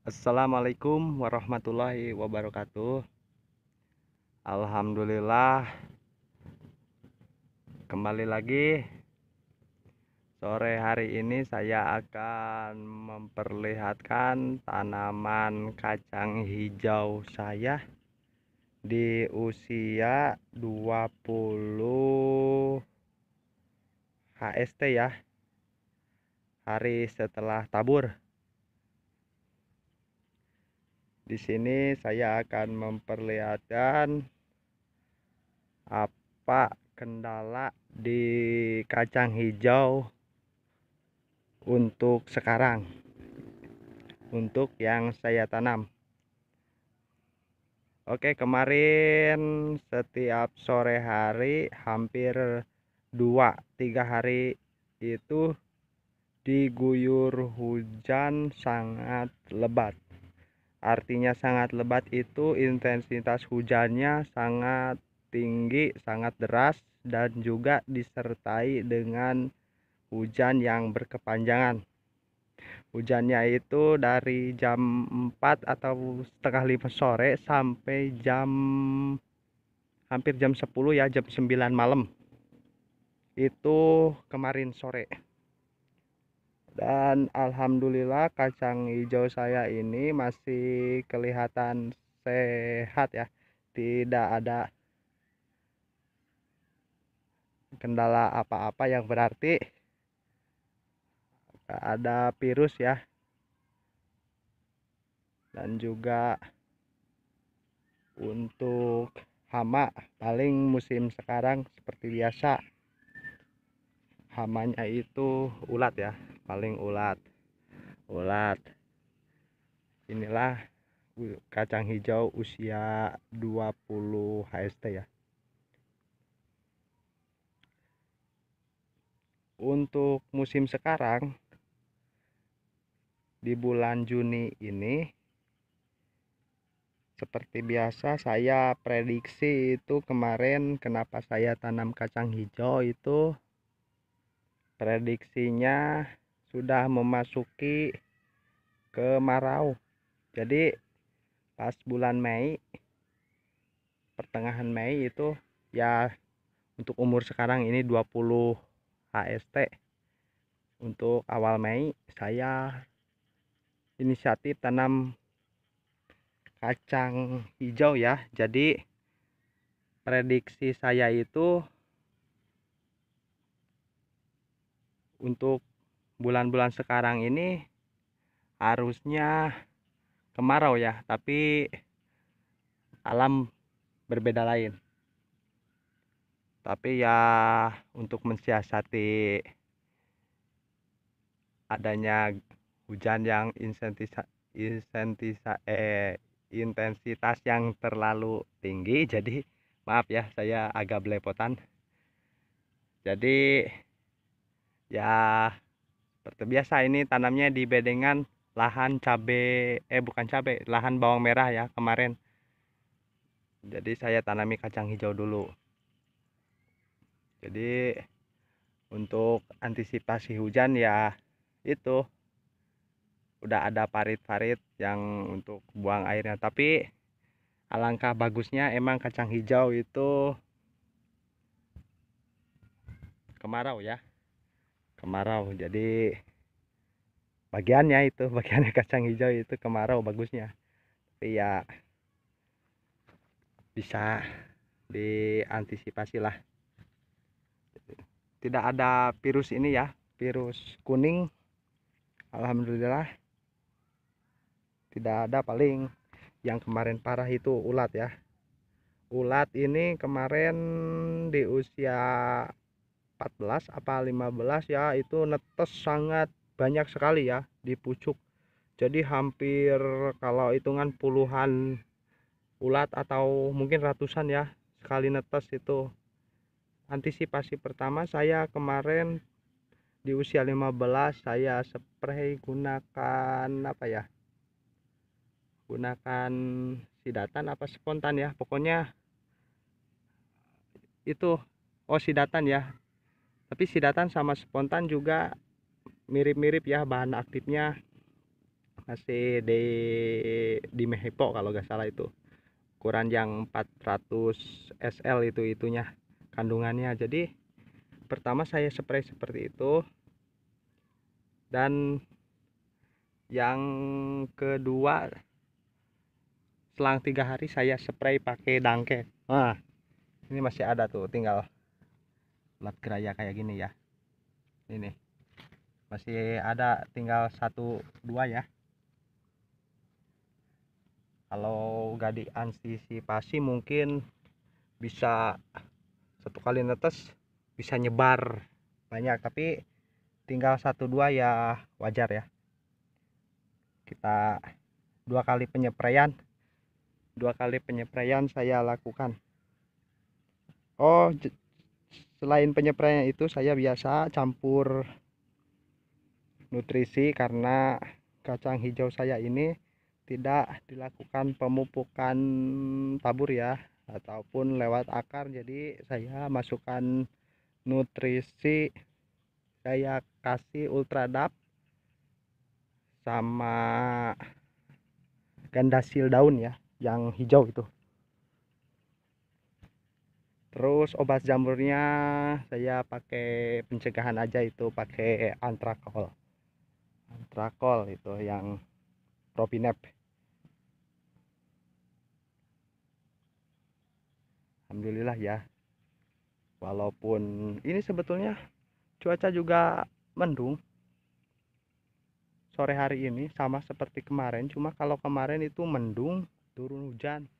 Assalamualaikum warahmatullahi wabarakatuh Alhamdulillah Kembali lagi Sore hari ini saya akan memperlihatkan tanaman kacang hijau saya Di usia 20 HST ya Hari setelah tabur di sini saya akan memperlihatkan apa kendala di kacang hijau untuk sekarang untuk yang saya tanam Oke kemarin setiap sore hari hampir dua tiga hari itu diguyur hujan sangat lebat artinya sangat lebat itu intensitas hujannya sangat tinggi, sangat deras dan juga disertai dengan hujan yang berkepanjangan. Hujannya itu dari jam 4 atau setengah 5 sore sampai jam hampir jam 10 ya jam 9 malam. Itu kemarin sore dan alhamdulillah kacang hijau saya ini masih kelihatan sehat ya tidak ada kendala apa-apa yang berarti ada virus ya dan juga untuk hama paling musim sekarang seperti biasa hamanya itu ulat ya paling ulat ulat inilah kacang hijau usia 20 HST ya untuk musim sekarang di bulan Juni ini seperti biasa saya prediksi itu kemarin kenapa saya tanam kacang hijau itu prediksinya sudah memasuki kemarau jadi pas bulan Mei pertengahan Mei itu ya untuk umur sekarang ini 20 HST untuk awal Mei saya inisiatif tanam kacang hijau ya jadi prediksi saya itu untuk bulan-bulan sekarang ini harusnya kemarau ya tapi alam berbeda lain tapi ya untuk mensiasati adanya hujan yang insentisa, insentisa, eh, intensitas yang terlalu tinggi jadi maaf ya saya agak belepotan jadi ya seperti biasa ini tanamnya di bedengan lahan cabe eh bukan cabe lahan bawang merah ya kemarin jadi saya tanami kacang hijau dulu jadi untuk antisipasi hujan ya itu udah ada parit-parit yang untuk buang airnya tapi alangkah bagusnya emang kacang hijau itu kemarau ya kemarau jadi bagiannya itu bagiannya kacang hijau itu kemarau bagusnya tapi ya bisa diantisipasi lah tidak ada virus ini ya virus kuning Alhamdulillah tidak ada paling yang kemarin parah itu ulat ya ulat ini kemarin di usia 14 apa 15 ya itu netes sangat banyak sekali ya di pucuk jadi hampir kalau hitungan puluhan ulat atau mungkin ratusan ya sekali netes itu antisipasi pertama saya kemarin di usia 15 saya spray gunakan apa ya gunakan sidatan apa spontan ya pokoknya itu oh sidatan ya tapi sidatan sama spontan juga mirip-mirip ya bahan aktifnya masih di di mehepo kalau gak salah itu kurang yang 400 SL itu itunya kandungannya jadi pertama saya spray seperti itu dan yang kedua selang tiga hari saya spray pakai dangke nah ini masih ada tuh tinggal lat geraya kayak gini ya ini masih ada tinggal satu dua ya kalau gak diantisipasi mungkin bisa satu kali netes bisa nyebar banyak tapi tinggal satu dua ya wajar ya kita dua kali penyepraian dua kali penyepraian saya lakukan oh selain penyeprayan itu saya biasa campur nutrisi karena kacang hijau saya ini tidak dilakukan pemupukan tabur ya ataupun lewat akar jadi saya masukkan nutrisi saya kasih ultradap sama gandasil daun ya yang hijau itu terus obat jamurnya saya pakai pencegahan aja itu pakai antrakol antrakol itu yang propinep Alhamdulillah ya walaupun ini sebetulnya cuaca juga mendung sore hari ini sama seperti kemarin cuma kalau kemarin itu mendung turun hujan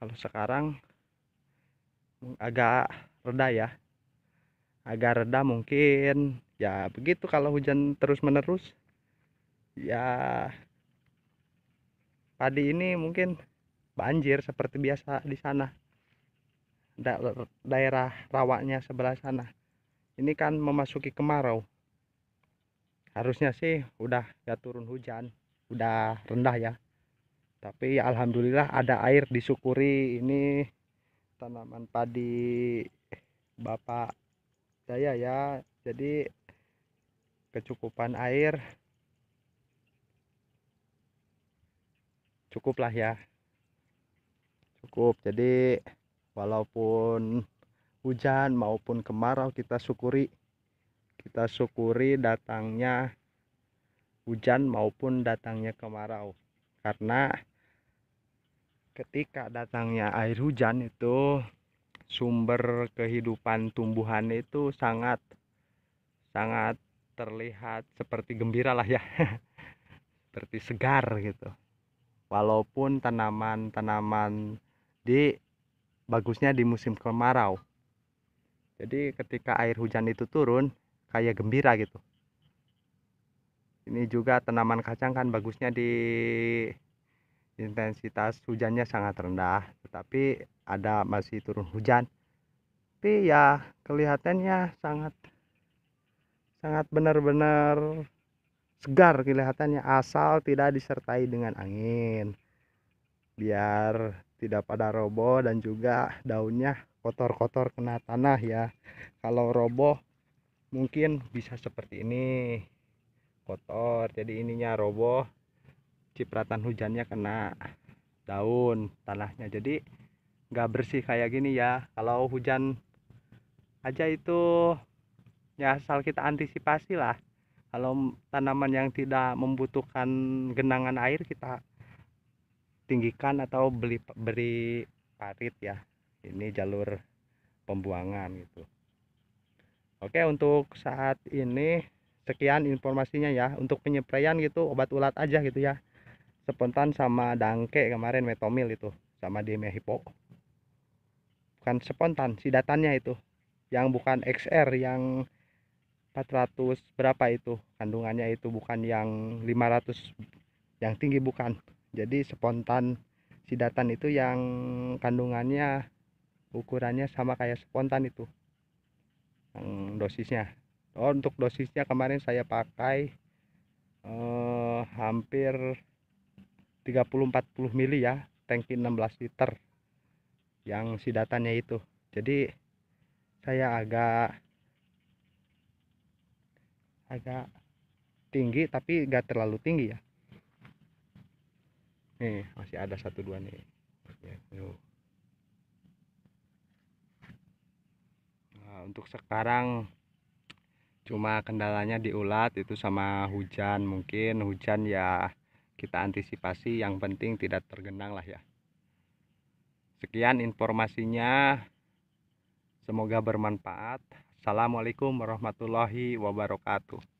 kalau sekarang agak reda ya agak reda mungkin ya begitu kalau hujan terus menerus ya padi ini mungkin banjir seperti biasa di sana da daerah rawaknya sebelah sana ini kan memasuki kemarau harusnya sih udah ya turun hujan udah rendah ya tapi ya, alhamdulillah ada air disyukuri ini tanaman padi bapak saya ya jadi kecukupan air cukuplah ya cukup jadi walaupun hujan maupun kemarau kita syukuri kita syukuri datangnya hujan maupun datangnya kemarau karena ketika datangnya air hujan itu sumber kehidupan tumbuhan itu sangat sangat terlihat seperti gembira lah ya seperti segar gitu walaupun tanaman-tanaman di bagusnya di musim kemarau jadi ketika air hujan itu turun kayak gembira gitu ini juga tanaman kacang kan bagusnya di intensitas hujannya sangat rendah tetapi ada masih turun hujan tapi ya kelihatannya sangat sangat benar-benar segar kelihatannya asal tidak disertai dengan angin biar tidak pada roboh dan juga daunnya kotor-kotor kena tanah ya kalau roboh mungkin bisa seperti ini kotor jadi ininya roboh cipratan hujannya kena daun tanahnya jadi nggak bersih kayak gini ya kalau hujan aja itu ya asal kita antisipasi lah kalau tanaman yang tidak membutuhkan genangan air kita tinggikan atau beli beri parit ya ini jalur pembuangan gitu Oke untuk saat ini sekian informasinya ya untuk penyepraian gitu obat ulat aja gitu ya spontan sama dangke kemarin metomil itu sama demia hippo bukan spontan sidatannya itu yang bukan XR yang 400 berapa itu kandungannya itu bukan yang 500 yang tinggi bukan jadi spontan sidatan itu yang kandungannya ukurannya sama kayak spontan itu yang dosisnya oh, untuk dosisnya kemarin saya pakai eh, hampir 30-40 mili ya tangki 16 liter yang sidatannya itu jadi saya agak agak tinggi tapi gak terlalu tinggi ya nih masih ada satu dua nih nah, untuk sekarang cuma kendalanya di ulat itu sama hujan mungkin hujan ya kita antisipasi yang penting tidak tergenang lah ya sekian informasinya semoga bermanfaat Assalamualaikum warahmatullahi wabarakatuh